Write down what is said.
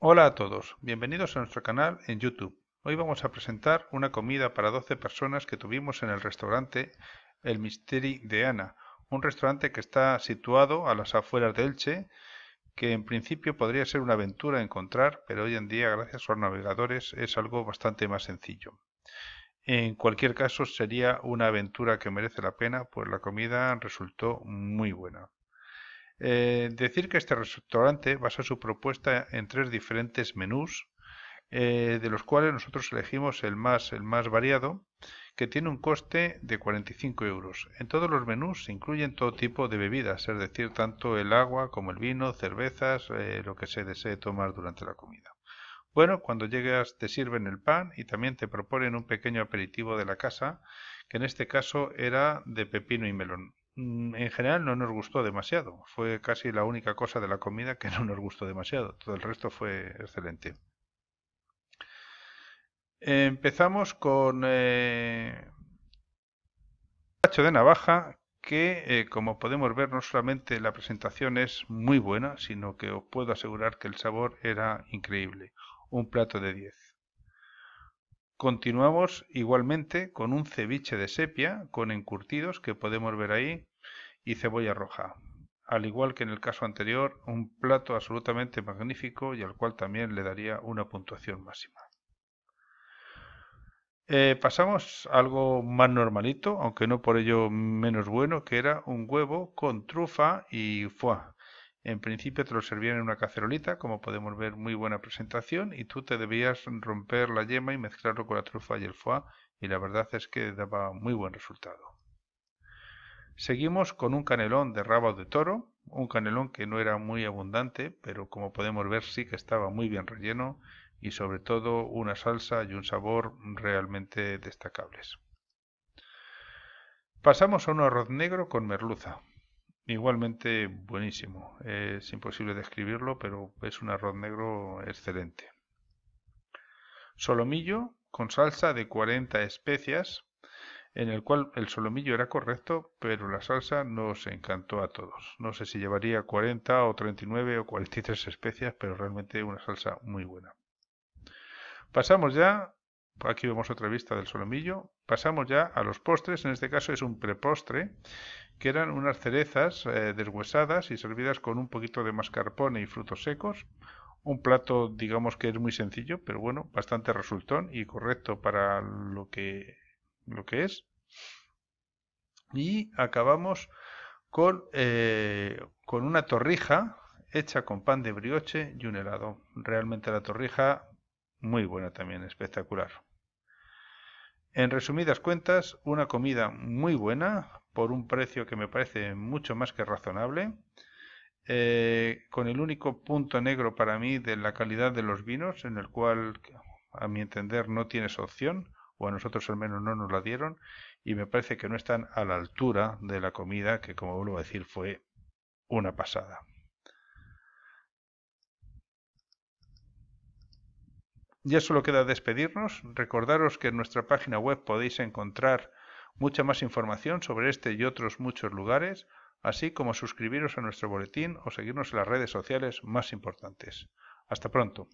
Hola a todos, bienvenidos a nuestro canal en YouTube. Hoy vamos a presentar una comida para 12 personas que tuvimos en el restaurante El Misteri de Ana, un restaurante que está situado a las afueras de Elche, que en principio podría ser una aventura encontrar, pero hoy en día gracias a los navegadores es algo bastante más sencillo. En cualquier caso sería una aventura que merece la pena, pues la comida resultó muy buena. Eh, decir que este restaurante basa su propuesta en tres diferentes menús, eh, de los cuales nosotros elegimos el más, el más variado, que tiene un coste de 45 euros. En todos los menús se incluyen todo tipo de bebidas, es decir, tanto el agua como el vino, cervezas, eh, lo que se desee tomar durante la comida. Bueno, cuando llegas te sirven el pan y también te proponen un pequeño aperitivo de la casa, que en este caso era de pepino y melón. Mm, en general no nos gustó demasiado. Fue casi la única cosa de la comida que no nos gustó demasiado. Todo el resto fue excelente. Empezamos con eh, hacho de navaja, que eh, como podemos ver no solamente la presentación es muy buena, sino que os puedo asegurar que el sabor era increíble. Un plato de 10. Continuamos igualmente con un ceviche de sepia con encurtidos que podemos ver ahí y cebolla roja. Al igual que en el caso anterior, un plato absolutamente magnífico y al cual también le daría una puntuación máxima. Eh, pasamos a algo más normalito, aunque no por ello menos bueno, que era un huevo con trufa y foie. En principio te lo servían en una cacerolita, como podemos ver, muy buena presentación, y tú te debías romper la yema y mezclarlo con la trufa y el foie, y la verdad es que daba muy buen resultado. Seguimos con un canelón de rabo de toro, un canelón que no era muy abundante, pero como podemos ver sí que estaba muy bien relleno y sobre todo una salsa y un sabor realmente destacables. Pasamos a un arroz negro con merluza, Igualmente buenísimo. Es imposible describirlo, pero es un arroz negro excelente. Solomillo con salsa de 40 especias, en el cual el solomillo era correcto, pero la salsa nos encantó a todos. No sé si llevaría 40 o 39 o 43 especias, pero realmente una salsa muy buena. Pasamos ya Aquí vemos otra vista del solomillo. Pasamos ya a los postres. En este caso es un prepostre, que eran unas cerezas eh, deshuesadas y servidas con un poquito de mascarpone y frutos secos. Un plato, digamos que es muy sencillo, pero bueno, bastante resultón y correcto para lo que, lo que es. Y acabamos con, eh, con una torrija hecha con pan de brioche y un helado. Realmente la torrija muy buena también, espectacular. En resumidas cuentas, una comida muy buena, por un precio que me parece mucho más que razonable, eh, con el único punto negro para mí de la calidad de los vinos, en el cual, a mi entender, no tienes opción, o a nosotros al menos no nos la dieron, y me parece que no están a la altura de la comida, que como vuelvo a decir, fue una pasada. Ya solo queda despedirnos, recordaros que en nuestra página web podéis encontrar mucha más información sobre este y otros muchos lugares, así como suscribiros a nuestro boletín o seguirnos en las redes sociales más importantes. Hasta pronto.